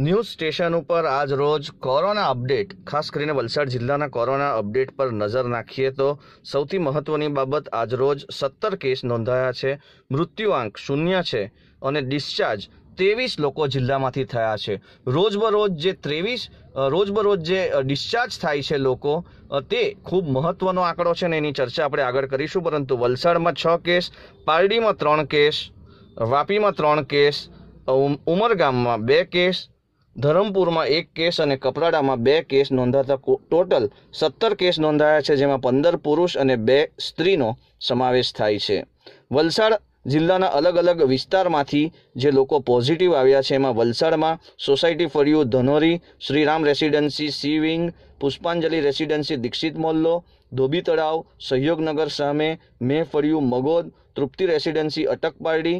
news station ઉપર આજ રોજ કોરોના અપડેટ ખાસ કરીને વલસાડ જિલ્લાના કોરોના અપડેટ પર નજર નાખીએ તો સૌથી મહત્વની બાબત આજ રોજ સત્તર કેસ નોંધાયા છે મૃત્યુઆંક શૂન્ય છે અને ડિસ્ચાર્જ ત્રેવીસ લોકો જિલ્લામાંથી થયા છે રોજબરોજ જે ત્રેવીસ રોજબરોજ જે ડિસ્ચાર્જ થાય છે લોકો તે ખૂબ મહત્વનો આંકડો છે ને એની ચર્ચા આપણે આગળ કરીશું પરંતુ વલસાડમાં છ કેસ પારડીમાં ત્રણ કેસ વાપીમાં ત્રણ કેસ ઉમરગામમાં બે કેસ ધરમપુરમાં એક કેસ અને કપરાડામાં બે કેસ નોંધાતા ટોટલ સત્તર કેસ નોંધાયા છે જેમાં પંદર પુરુષ અને બે સ્ત્રીનો સમાવેશ થાય છે વલસાડ જિલ્લાના અલગ અલગ વિસ્તારમાંથી જે લોકો પોઝિટિવ આવ્યા છે એમાં વલસાડમાં society for you Dhanori Shriram residency C wing Pushpanjali residency Dikshit મોલ્લો ધોબી તળાવ સહયોગનગર સામે મે for you Magod Tripti residency Atakpardi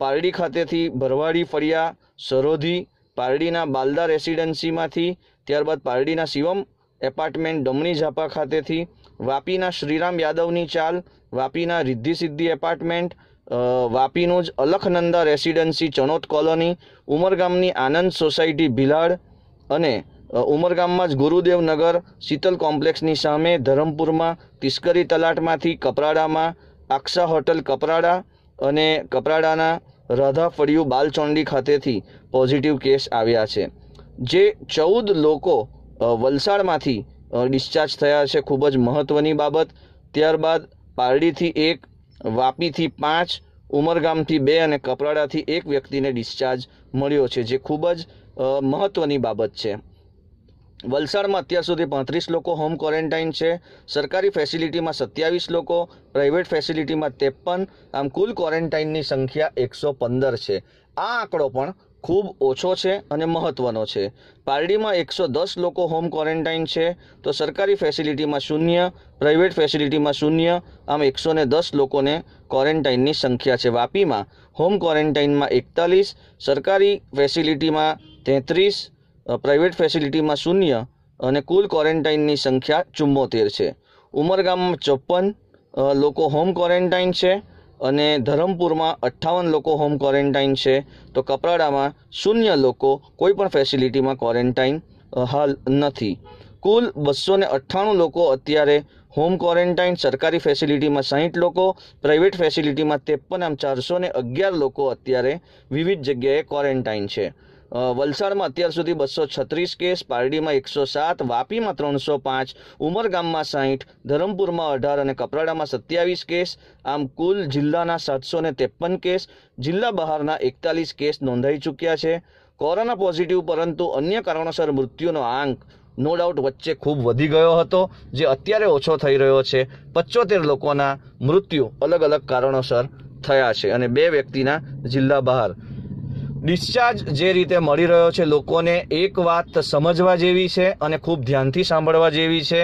Pardi ખાતેથી ભરવાડી ફળિયા સરોધી પારડીના બાલદા રેસિડેન્સીમાંથી ત્યારબાદ પારડીના શિવમ એપાર્ટમેન્ટ ડમણી ઝાપા ખાતેથી વાપીના શ્રીરામ યાદવની ચાલ વાપીના રિદ્ધિ સિદ્ધિ એપાર્ટમેન્ટ વાપીનું જ અલખનંદા રેસિડેન્સી ચણોત કોલોની ઉમરગામની આનંદ સોસાયટી ભિલાડ અને ઉમરગામમાં જ ગુરુદેવનગર શીતલ કોમ્પ્લેક્સની સામે ધરમપુરમાં તિસ્કરી તલાટમાંથી કપરાડામાં આક્ષા હોટલ કપરાડા અને કપરાડાના રાધા ફળિયું બાલચોંડી ખાતેથી પોઝિટિવ કેસ આવ્યા છે જે ચૌદ લોકો વલસાડમાંથી ડિસ્ચાર્જ થયા છે ખૂબ જ મહત્ત્વની બાબત ત્યારબાદ પારડીથી એક વાપીથી પાંચ ઉમરગામથી બે અને કપરાડાથી એક વ્યક્તિને ડિસ્ચાર્જ મળ્યો છે જે ખૂબ જ મહત્ત્વની બાબત છે વલસાડમાં અત્યાર સુધી પાંત્રીસ લોકો હોમ ક્વોરન્ટાઇન છે સરકારી ફેસિલિટીમાં સત્યાવીસ લોકો પ્રાઇવેટ ફેસિલિટીમાં ત્રેપન આમ કુલ ક્વોરન્ટાઇનની સંખ્યા એકસો પંદર છે આ આંકડો પણ ખૂબ ઓછો છે અને મહત્ત્વનો છે પારડીમાં એકસો દસ લોકો હોમ ક્વોરન્ટાઇન છે તો સરકારી ફેસિલિટીમાં શૂન્ય પ્રાઇવેટ ફેસિલિટીમાં શૂન્ય આમ એકસો ને દસ લોકોને ક્વોરન્ટાઇનની સંખ્યા છે વાપીમાં હોમ ક્વોરન્ટાઇનમાં એકતાલીસ સરકારી ફેસિલિટીમાં તેત્રીસ પ્રાઇવેટ ફેસિલિટીમાં શૂન્ય અને કુલ ક્વોરન્ટાઇનની સંખ્યા ચુમ્મોતેર છે ઉમરગામમાં ચોપન લોકો હોમ ક્વોરન્ટાઇન છે અને ધરમપુરમાં અઠ્ઠાવન લોકો હોમ ક્વોરન્ટાઇન છે તો કપરાડામાં શૂન્ય લોકો કોઈ પણ ફેસિલિટીમાં ક્વોરન્ટાઇન હાલ નથી કુલ બસો ને અઠ્ઠાણું લોકો અત્યારે હોમ ક્વોરન્ટાઇન સરકારી ફેસિલિટીમાં સાહીઠ લોકો પ્રાઇવેટ ફેસિલિટીમાં ત્રેપન આમ ચારસો ને અગિયાર લોકો અત્યારે વિવિધ જગ્યાએ ક્વોરન્ટાઇન છે વલસાડમાં અત્યાર સુધી બસો છત્રીસ કેસ પારડીમાં એકસો સાત વાપીમાં ત્રણસો પાંચ ઉમરગામમાં સાહીઠ ધરમપુરમાં અઢાર અને કપરાડામાં સત્યાવીસ કેસ આમ કુલ જિલ્લાના સાતસો ને ત્રેપન કેસ જિલ્લા બહારના એકતાલીસ કેસ નોંધાઈ ચૂક્યા છે કોરોના પોઝિટિવ પરંતુ અન્ય કારણોસર મૃત્યુનો આંક નો ડાઉટ વચ્ચે ખૂબ વધી ગયો હતો જે અત્યારે ઓછો થઈ રહ્યો છે પચોતેર લોકોના મૃત્યુ અલગ અલગ કારણોસર થયા છે અને બે વ્યક્તિના જિલ્લા બહાર ડિસ્ચાર્જ જે રીતે મળી રહ્યો છે લોકોને એક વાત સમજવા જેવી છે અને ખૂબ ધ્યાનથી સાંભળવા જેવી છે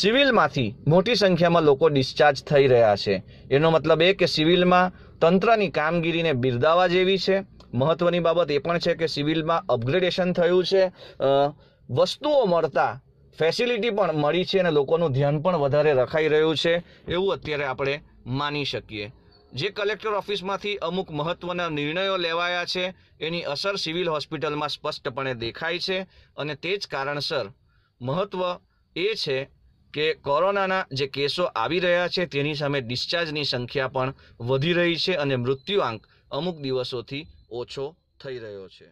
સિવિલમાંથી મોટી સંખ્યામાં લોકો ડિસ્ચાર્જ થઈ રહ્યા છે એનો મતલબ એ કે સિવિલમાં તંત્રની કામગીરીને બિરદાવા જેવી છે મહત્વની બાબત એ પણ છે કે સિવિલમાં અપગ્રેડેશન થયું છે વસ્તુઓ મળતા ફેસિલિટી પણ મળી છે અને લોકોનું ધ્યાન પણ વધારે રખાઈ રહ્યું છે એવું અત્યારે આપણે માની શકીએ જે કલેક્ટર ઓફિસમાંથી અમુક મહત્વના નિર્ણયો લેવાયા છે એની અસર સિવિલ હોસ્પિટલમાં સ્પષ્ટપણે દેખાય છે અને તે જ કારણસર મહત્વ એ છે કે કોરોનાના જે કેસો આવી રહ્યા છે તેની સામે ડિસ્ચાર્જની સંખ્યા પણ વધી રહી છે અને મૃત્યુઆંક અમુક દિવસોથી ઓછો થઈ રહ્યો છે